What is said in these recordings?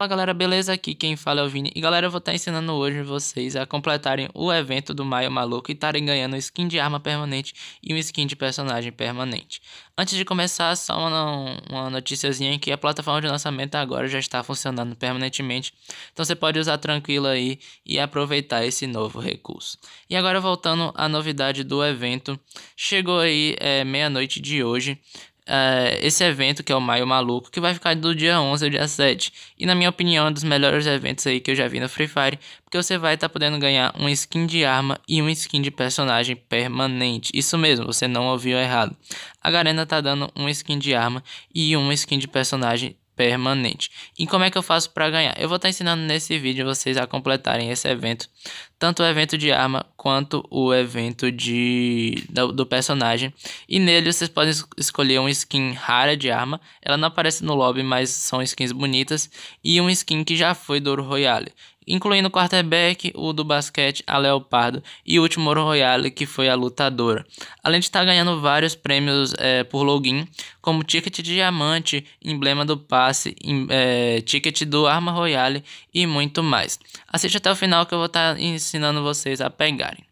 Fala galera, beleza? Aqui quem fala é o Vini. E galera, eu vou estar ensinando hoje vocês a completarem o evento do Maio Maluco e estarem ganhando um skin de arma permanente e um skin de personagem permanente. Antes de começar, só uma, uma noticiazinha que a plataforma de lançamento agora já está funcionando permanentemente, então você pode usar tranquilo aí e aproveitar esse novo recurso. E agora voltando à novidade do evento, chegou aí é, meia-noite de hoje uh, esse evento que é o Maio Maluco, que vai ficar do dia 11 ao dia 7. E na minha opinião, é um dos melhores eventos aí que eu já vi no Free Fire, porque você vai estar tá podendo ganhar um skin de arma e um skin de personagem permanente. Isso mesmo, você não ouviu errado. A Garena tá dando um skin de arma e uma skin de personagem permanente. E como é que eu faço para ganhar? Eu vou estar tá ensinando nesse vídeo vocês a completarem esse evento, tanto o evento de arma quanto o evento de do, do personagem. E nele vocês podem escolher uma skin rara de arma, ela não aparece no lobby, mas são skins bonitas, e um skin que já foi do Ouro Royale incluindo o quarterback, o do basquete, a Leopardo e o último Ouro Royale, que foi a lutadora. Além de estar tá ganhando vários prêmios é, por login, como ticket de diamante, emblema do passe, em, é, ticket do Arma Royale e muito mais. Assiste até o final que eu vou estar tá ensinando vocês a pegarem.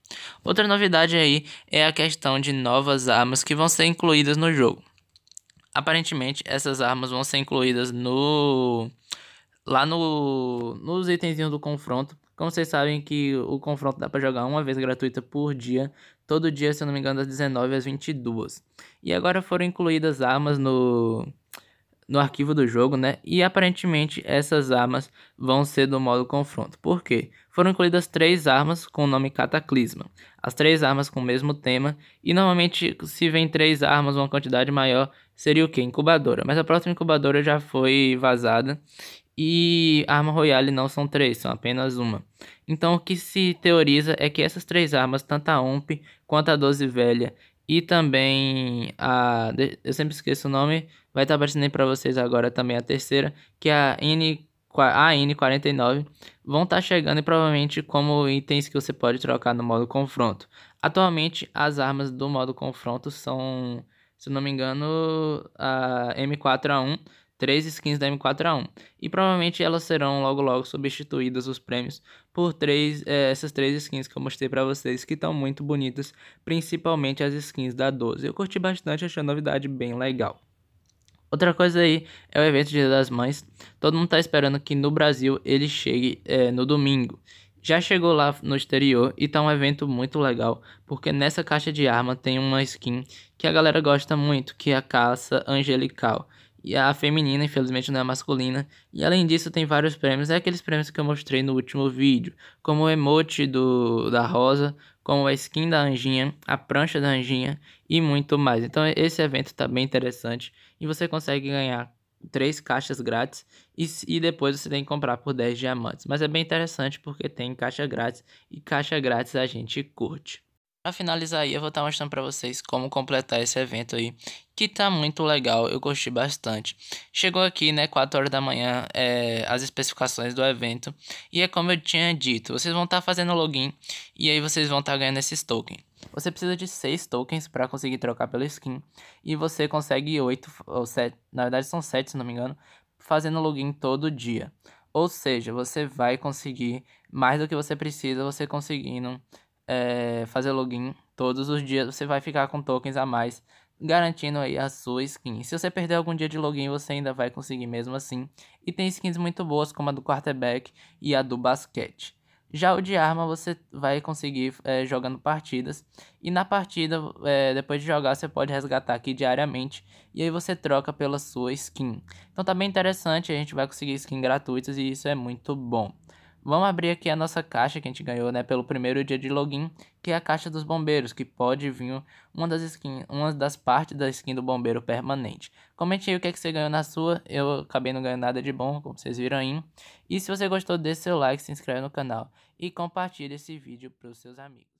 Outra novidade aí é a questão de novas armas que vão ser incluídas no jogo. Aparentemente, essas armas vão ser incluídas no lá no, nos itenzinhos do confronto. Como vocês sabem que o confronto dá para jogar uma vez gratuita por dia, todo dia, se eu não me engano, das 19 às 22. E agora foram incluídas armas no no arquivo do jogo, né? E aparentemente essas armas vão ser do modo confronto. Por quê? Foram incluídas três armas com o nome Cataclisma. As três armas com o mesmo tema. E normalmente, se vem três armas, uma quantidade maior, seria o quê Incubadora. Mas a próxima incubadora já foi vazada e arma royale não são três, são apenas uma. Então o que se teoriza é que essas três armas, tanto a UMP quanto a 12 velha e também a. Eu sempre esqueço o nome, vai estar tá aparecendo aí pra vocês agora também a terceira, que é a N. A N49 vão estar tá chegando e provavelmente como itens que você pode trocar no modo confronto. Atualmente, as armas do modo confronto são, se não me engano, a M4A1, três skins da M4A1. E provavelmente elas serão logo logo substituídas os prêmios por três, é, essas três skins que eu mostrei para vocês, que estão muito bonitas, principalmente as skins da 12. Eu curti bastante, achei a novidade bem legal. Outra coisa aí é o evento Dia das Mães. Todo mundo está esperando que no Brasil ele chegue é, no domingo. Já chegou lá no exterior e tá um evento muito legal, porque nessa caixa de arma tem uma skin que a galera gosta muito, que é a caça angelical e a feminina, infelizmente não é masculina. E além disso, tem vários prêmios, é aqueles prêmios que eu mostrei no último vídeo, como o emote do, da rosa, como a skin da anjinha, a prancha da anjinha e muito mais. Então esse evento tá bem interessante e você consegue ganhar três caixas grátis e, e depois você tem que comprar por 10 diamantes. Mas é bem interessante porque tem caixa grátis e caixa grátis a gente curte. Pra finalizar aí, eu vou estar mostrando para vocês como completar esse evento aí, que tá muito legal, eu gostei bastante. Chegou aqui, né, 4 horas da manhã, é, as especificações do evento, e é como eu tinha dito, vocês vão estar fazendo login, e aí vocês vão estar ganhando esses tokens. Você precisa de 6 tokens para conseguir trocar pela skin, e você consegue 8, ou 7, na verdade são 7 se não me engano, fazendo login todo dia. Ou seja, você vai conseguir mais do que você precisa, você conseguindo é, fazer login todos os dias, você vai ficar com tokens a mais, garantindo aí a sua skin. Se você perder algum dia de login, você ainda vai conseguir mesmo assim. E tem skins muito boas, como a do quarterback e a do basquete. Já o de arma você vai conseguir é, jogando partidas. E na partida, é, depois de jogar, você pode resgatar aqui diariamente. E aí você troca pela sua skin. Então tá bem interessante, a gente vai conseguir skins gratuitas e isso é muito bom. Vamos abrir aqui a nossa caixa que a gente ganhou, né, pelo primeiro dia de login, que é a caixa dos bombeiros, que pode vir uma das skin, uma das partes da skin do bombeiro permanente. Comente aí o que, é que você ganhou na sua, eu acabei não ganhando nada de bom, como vocês viram aí. E se você gostou, dê seu like, se inscreve no canal e compartilhe esse vídeo para os seus amigos.